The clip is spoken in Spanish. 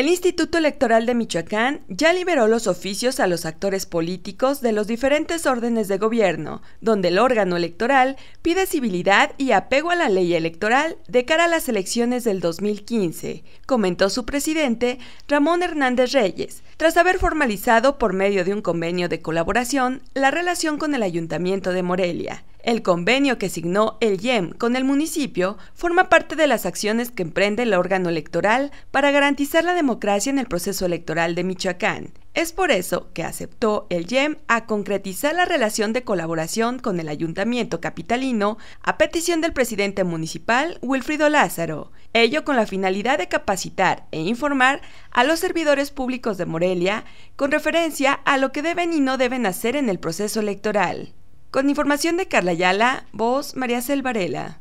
El Instituto Electoral de Michoacán ya liberó los oficios a los actores políticos de los diferentes órdenes de gobierno, donde el órgano electoral pide civilidad y apego a la ley electoral de cara a las elecciones del 2015, comentó su presidente Ramón Hernández Reyes, tras haber formalizado por medio de un convenio de colaboración la relación con el Ayuntamiento de Morelia. El convenio que signó el YEM con el municipio forma parte de las acciones que emprende el órgano electoral para garantizar la democracia en el proceso electoral de Michoacán. Es por eso que aceptó el YEM a concretizar la relación de colaboración con el ayuntamiento capitalino a petición del presidente municipal Wilfrido Lázaro, ello con la finalidad de capacitar e informar a los servidores públicos de Morelia con referencia a lo que deben y no deben hacer en el proceso electoral. Con información de Carla Ayala, voz María Selvarela.